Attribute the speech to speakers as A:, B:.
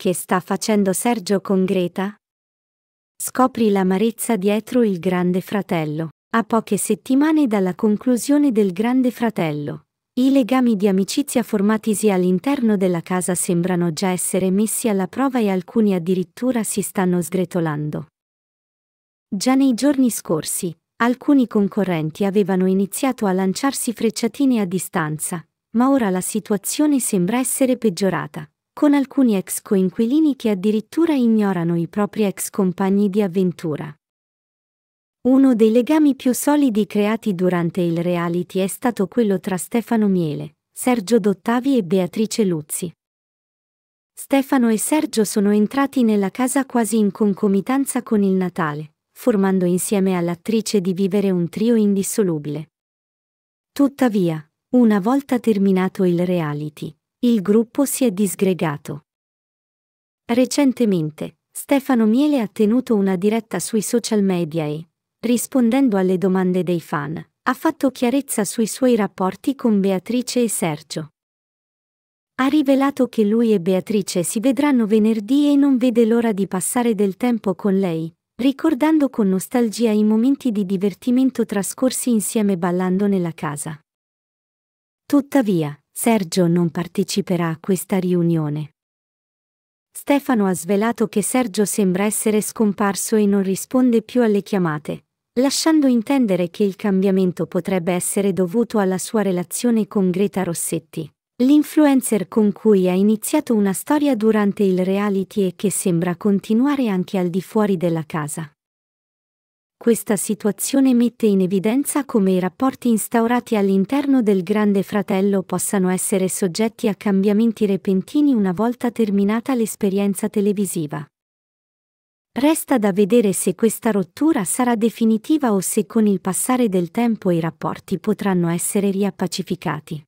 A: Che sta facendo Sergio con Greta? Scopri l'amarezza dietro il Grande Fratello. A poche settimane dalla conclusione del Grande Fratello, i legami di amicizia formatisi all'interno della casa sembrano già essere messi alla prova e alcuni addirittura si stanno sgretolando. Già nei giorni scorsi, alcuni concorrenti avevano iniziato a lanciarsi frecciatine a distanza, ma ora la situazione sembra essere peggiorata con alcuni ex coinquilini che addirittura ignorano i propri ex compagni di avventura. Uno dei legami più solidi creati durante il reality è stato quello tra Stefano Miele, Sergio Dottavi e Beatrice Luzzi. Stefano e Sergio sono entrati nella casa quasi in concomitanza con il Natale, formando insieme all'attrice di vivere un trio indissolubile. Tuttavia, una volta terminato il reality, il gruppo si è disgregato. Recentemente, Stefano Miele ha tenuto una diretta sui social media e, rispondendo alle domande dei fan, ha fatto chiarezza sui suoi rapporti con Beatrice e Sergio. Ha rivelato che lui e Beatrice si vedranno venerdì e non vede l'ora di passare del tempo con lei, ricordando con nostalgia i momenti di divertimento trascorsi insieme ballando nella casa. Tuttavia, Sergio non parteciperà a questa riunione. Stefano ha svelato che Sergio sembra essere scomparso e non risponde più alle chiamate, lasciando intendere che il cambiamento potrebbe essere dovuto alla sua relazione con Greta Rossetti, l'influencer con cui ha iniziato una storia durante il reality e che sembra continuare anche al di fuori della casa. Questa situazione mette in evidenza come i rapporti instaurati all'interno del Grande Fratello possano essere soggetti a cambiamenti repentini una volta terminata l'esperienza televisiva. Resta da vedere se questa rottura sarà definitiva o se con il passare del tempo i rapporti potranno essere riappacificati.